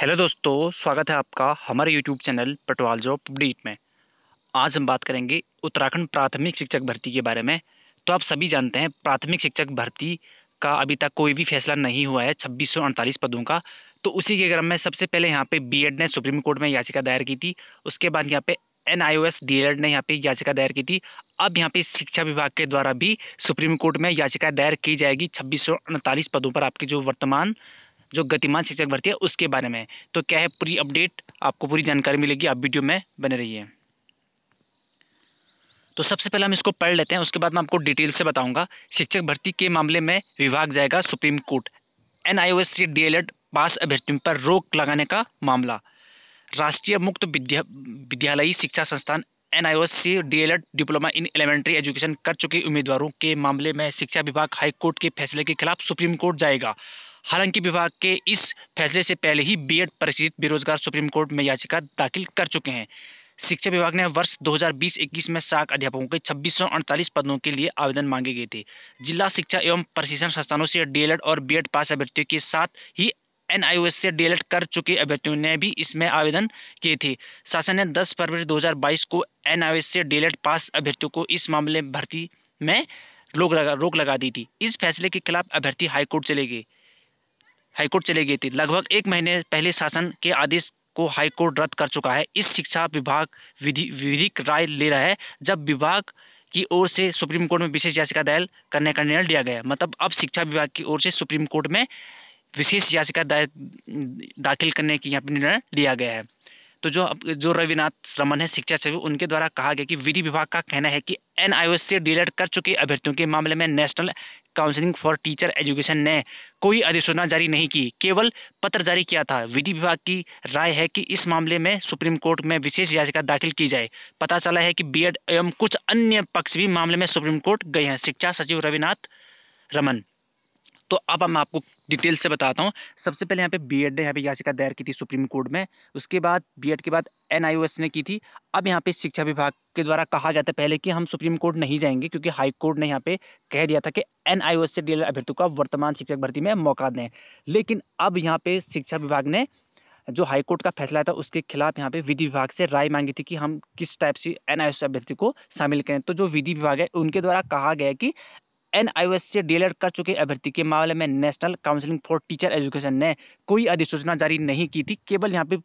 hello दोस्तों स्वागत है आपका हमारे YouTube channel Patwal job update में आज हम बात करेंगे उत्तराखंड प्राथमिक शिक्षक भर्ती के बारे में तो आप सभी जानते हैं प्राथमिक शिक्षक भर्ती का अभी तक कोई भी फैसला नहीं हुआ है छब्बीस पदों का तो उसी के क्रम में सबसे पहले यहाँ पे बी ने सुप्रीम कोर्ट में याचिका दायर की थी उसके बाद यहाँ पे एन आई एड ने यहाँ पे याचिका दायर की थी अब यहाँ पे शिक्षा विभाग के द्वारा भी सुप्रीम कोर्ट में याचिका दायर की जाएगी छब्बीस पदों पर आपके जो वर्तमान जो गतिमान शिक्षक भर्ती है उसके बारे में तो क्या है पूरी अपडेट आपको पूरी जानकारी मिलेगी आप वीडियो में बने रहिए तो सबसे पहले हम इसको पढ़ लेते हैं उसके बाद मैं आपको डिटेल से बताऊंगा शिक्षक भर्ती के मामले में विभाग जाएगा supreme court N I O S सी पास अभ्यर्थियों पर रोक लगाने का मामला राष्ट्रीय मुक्त विद्या विद्यालयी शिक्षा संस्थान एन आई ओ एस सी D El Ed diploma in elementary education कर चुके उम्मीदवारों के मामले में शिक्षा विभाग हाईकोर्ट के फैसले के खिलाफ सुप्रीम कोर्ट जाएगा हालांकि विभाग के इस फैसले से पहले ही बीएड परिचित बेरोजगार सुप्रीम कोर्ट में याचिका दाखिल कर चुके हैं शिक्षा विभाग ने वर्ष 2020-21 में साख अध्यापकों के छब्बीस पदों के लिए आवेदन मांगे गए थे जिला शिक्षा एवं प्रशिक्षण संस्थानों से डीएलएड और बीएड पास अभ्यर्थियों के साथ ही एस से डीएलएड कर चुके अभ्यर्थियों ने भी इसमें आवेदन किए थे शासन ने 10 फरवरी 2022 को एस से डीएलएड पास अभ्यर्थियों को इस मामले में भर्ती में रोक लगा रोक लगा दी थी इस फैसले के खिलाफ अभ्यर्थी हाईकोर्ट चले गए हाईकोर्ट चली गई थी लगभग एक महीने पहले शासन के आदेश को हाईकोर्ट रद्द कर चुका है इस शिक्षा विभाग विधि विधिक राय ले रहा है जब विभाग की ओर से सुप्रीम कोर्ट में विशेष याचिका दायर करने का निर्णय लिया गया मतलब अब शिक्षा विभाग की ओर से सुप्रीम कोर्ट में विशेष याचिका दायर दाखिल करने की यहाँ पर निर्णय लिया गया है तो जो जो रविनाथ रमन है शिक्षा सचिव उनके द्वारा कहा गया कि विधि विभाग का कहना है कि एन से डीएलएड कर चुके अभ्यर्थियों के मामले में national counselling for teacher education ने कोई अधिसूचना जारी नहीं की केवल पत्र जारी किया था विधि विभाग की राय है कि इस मामले में सुप्रीम कोर्ट में विशेष याचिका दाखिल की जाए पता चला है कि बीएड एवं कुछ अन्य पक्ष भी मामले में सुप्रीम कोर्ट गए हैं शिक्षा सचिव रविनाथ रमन तो अब हम आपको डिटेल से बताता हूँ सबसे पहले यहाँ पे एड ने यहाँ पे याचिका दायर की थी सुप्रीम कोर्ट में उसके बाद बी के बाद एनआईओएस ने की थी अब यहाँ पे शिक्षा विभाग के द्वारा कहा गया था पहले कि हम सुप्रीम कोर्ट नहीं जाएंगे क्योंकि हाई कोर्ट ने यहाँ पे कह दिया था कि एनआईओएस से डीएल अभ्यर्थियों का वर्तमान शिक्षक भर्ती में मौका दें लेकिन अब यहाँ पे शिक्षा विभाग ने जो हाईकोर्ट का फैसला था उसके खिलाफ यहाँ पे विधि विभाग से राय मांगी थी कि हम किस टाइप से एन अभ्यर्थी को शामिल करें तो जो विधि विभाग है उनके द्वारा कहा गया कि एन से डीलर कर चुके अभ्यर्थी के मामले में national counselling for teacher education ने कोई अधिसूचना जारी नहीं की थी केवल यहाँ पे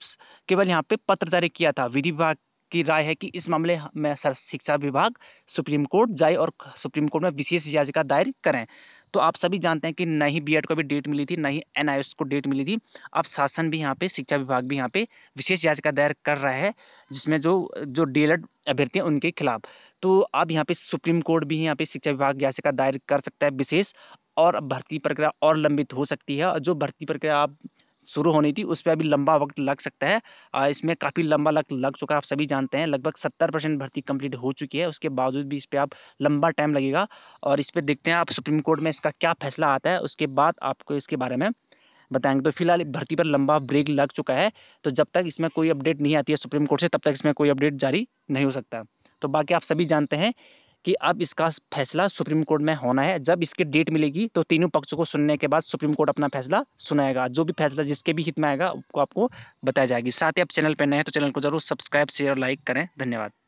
केवल यहाँ पे पत्र जारी किया था विधि विभाग की राय है कि इस मामले में सर शिक्षा विभाग सुप्रीम कोर्ट जाए और सुप्रीम कोर्ट में विशेष याचिका दायर करें तो आप सभी जानते हैं कि न ही बी को भी डेट मिली थी न ही एन को डेट मिली थी अब शासन भी यहाँ पे शिक्षा विभाग भी यहाँ पे विशेष याचिका दायर कर रहा है जिसमें जो जो डीएलएड अभ्यर्थी हैं उनके खिलाफ तो आप यहाँ पे सुप्रीम कोर्ट भी यहाँ पे शिक्षा विभाग याचिका दायर कर सकता है विशेष और भर्ती प्रक्रिया और लंबित हो सकती है और जो भर्ती प्रक्रिया आप शुरू होनी थी उस पर अभी लंबा वक्त लग सकता है इसमें काफ़ी लंबा लग लग चुका है आप सभी जानते हैं लगभग सत्तर परसेंट भर्ती कंप्लीट हो चुकी है उसके बावजूद भी इस पर आप लंबा टाइम लगेगा और इस पर देखते हैं आप सुप्रीम कोर्ट में इसका क्या फैसला आता है उसके बाद आपको इसके बारे में बताएंगे तो फिलहाल भर्ती पर लंबा ब्रेक लग चुका है तो जब तक इसमें कोई अपडेट नहीं आती है सुप्रीम कोर्ट से तब तक इसमें कोई अपडेट जारी नहीं हो सकता तो बाकी आप सभी जानते हैं कि अब इसका फैसला सुप्रीम कोर्ट में होना है जब इसकी डेट मिलेगी तो तीनों पक्षों को सुनने के बाद सुप्रीम कोर्ट अपना फैसला सुनाएगा जो भी फैसला जिसके भी हित में आएगा उसको आपको बताया जाएगी साथ ही आप चैनल पर नए हैं तो चैनल को जरूर सब्सक्राइब शेयर लाइक करें धन्यवाद